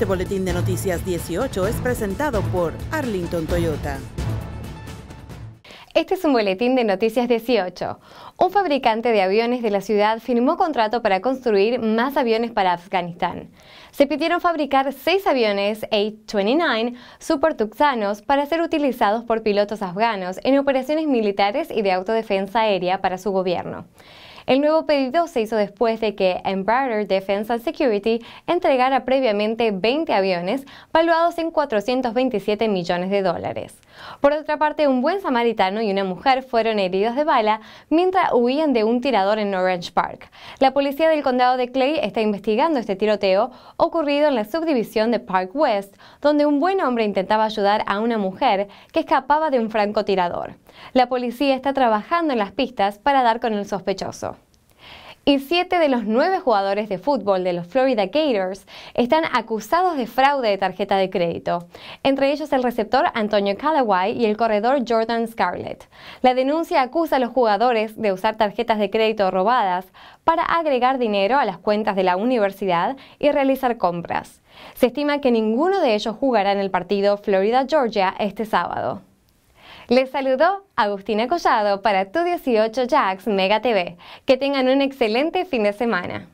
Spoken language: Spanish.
Este boletín de noticias 18 es presentado por Arlington Toyota. Este es un boletín de Noticias 18. Un fabricante de aviones de la ciudad firmó contrato para construir más aviones para Afganistán. Se pidieron fabricar seis aviones A-29 Super Tuxanos para ser utilizados por pilotos afganos en operaciones militares y de autodefensa aérea para su gobierno. El nuevo pedido se hizo después de que Embraer Defense and Security entregara previamente 20 aviones valuados en 427 millones de dólares. Por otra parte, un buen samaritano y una mujer fueron heridos de bala mientras huían de un tirador en Orange Park. La policía del condado de Clay está investigando este tiroteo ocurrido en la subdivisión de Park West, donde un buen hombre intentaba ayudar a una mujer que escapaba de un francotirador. La policía está trabajando en las pistas para dar con el sospechoso y siete de los nueve jugadores de fútbol de los Florida Gators están acusados de fraude de tarjeta de crédito, entre ellos el receptor Antonio Callaway y el corredor Jordan Scarlett. La denuncia acusa a los jugadores de usar tarjetas de crédito robadas para agregar dinero a las cuentas de la universidad y realizar compras. Se estima que ninguno de ellos jugará en el partido Florida-Georgia este sábado. Les saludó Agustina Collado para Tu 18 Jax Mega TV. Que tengan un excelente fin de semana.